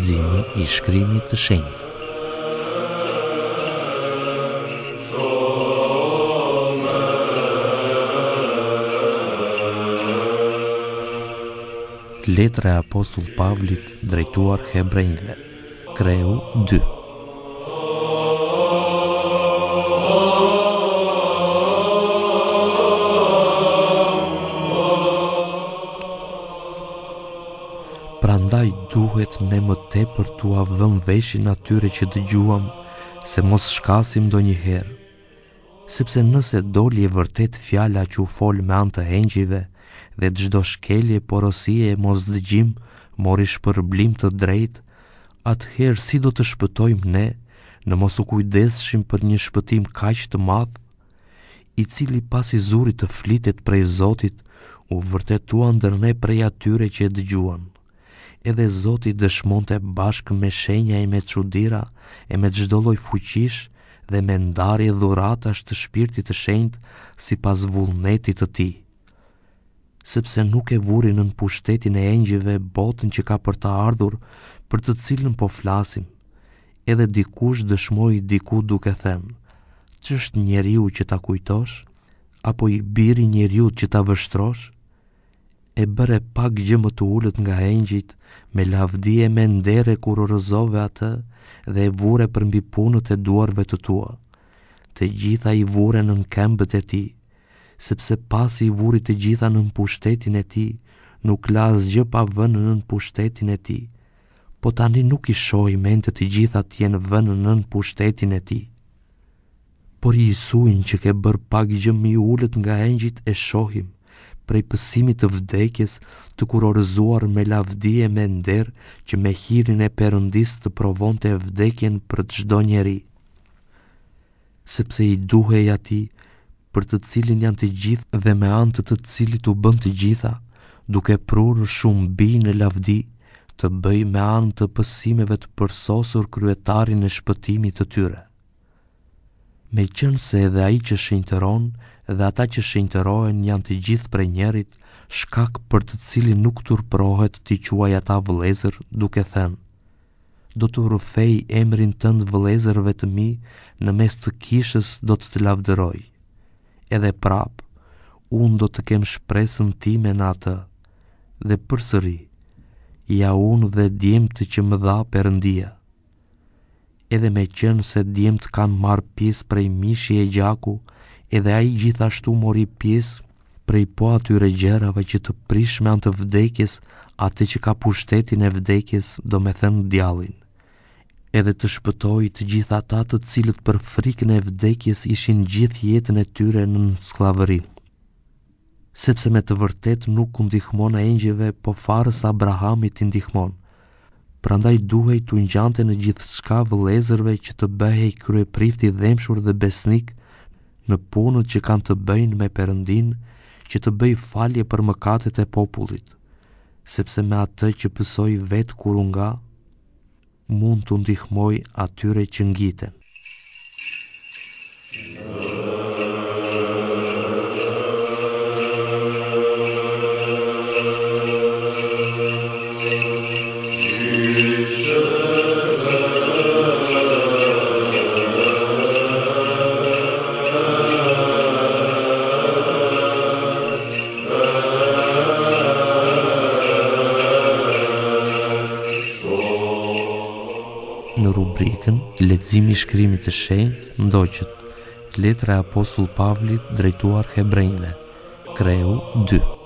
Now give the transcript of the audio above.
leximi i shkrimit të shenjtë. Letra e Apostull Pavlit drejtuar hebrejnëve, kreu 2. Prandaj duhet ne më te për tua vëm veshin atyre që dëgjuam, se mos shkasim do njëherë. Sepse nëse doli e vërtet fjala që u fol me anë të hengjive, dhe gjdo shkelje porosie e mos dëgjim, mori shpërblim të drejt, atëherë si do të shpëtojmë ne, në mos u kujdeshim për një shpëtim kaq të madh, i cili pas i zurit të flitet prej Zotit, u vërtetua ndër ne prej atyre që e dëgjuan edhe Zoti dëshmonte bashkë me shenja e me çudira e me çdo lloj fuqish dhe me ndarje dhuratash të shpirtit të si sipas vullnetit të tij sepse nuk e vuri nën pushtetin e engjëve botën që ka për ta ardhur për të cilën po flasim edhe dikush dëshmoj diku duke thënë ç'është njeriu që ta kujtosh apo i biri njeriu që ta vështrosh e bërë pak gjë më të ullët nga engjit, me lavdije me ndere kur rëzove atë dhe e vure për mbi punët e duarve të tua. Të gjitha i vure në në kembët e ti, sepse pas i vuri të gjitha në në pushtetin e ti, nuk las gjë pa vënë në në pushtetin e ti, po tani nuk i shoj mente të gjitha të jenë vënë në në pushtetin e ti. Por i isuin që ke bërë pak gjë i ullët nga engjit e shohim, prej pësimit të vdekjes të kurorëzuar me lavdije me nderë që me hirin e perëndis të provon të vdekjen për të gjdo njeri. Sepse i duhej ati për të cilin janë të gjithë dhe me antë të cilit u bënd të gjitha, duke prurë shumë bi në lavdi të bëj me antë të pësimeve të përsosur kryetarin e shpëtimit të tyre. Me qënë se edhe a i që shintëron dhe ata që shenjtërohen janë të gjithë prej njerit, shkak për të cilin nuk turprohet të quaj ata vëlezër duke thënë do të rëfej emrin tënd vëlezërve të mi në mes të kishës do të të lavdëroj. Edhe prap, unë do të kem shpresën time në atë, dhe për sëri, ja unë dhe djemë të që më dha përëndia. Edhe me qënë se djemë të kanë marë pisë prej mishi e gjaku, dhe edhe ai gjithashtu mori pjesë prej po atyre gjerave që të prishme anë të vdekjes atë që ka pushtetin e vdekjes do me thënë djalin, edhe të shpëtoj të gjitha ta të cilët për frikën e vdekjes ishin gjith jetën e tyre në në sklavëri. Sepse me të vërtet nuk ku e engjeve, po farës Abrahamit të ndihmon. Prandaj duhej të njante në gjithë shka vëlezërve që të bëhej krye prifti dhemshur dhe besnik, në punët që kanë të bëjnë me përëndin që të bëj falje për mëkatet e popullit, sepse me atë që pësoj vetë kurunga, mund të ndihmoj atyre që ngjiten. në rubrikën Letzimi shkrimit të shenjë ndoqët Letra e Apostol Pavlit drejtuar Hebrejnë Kreu 2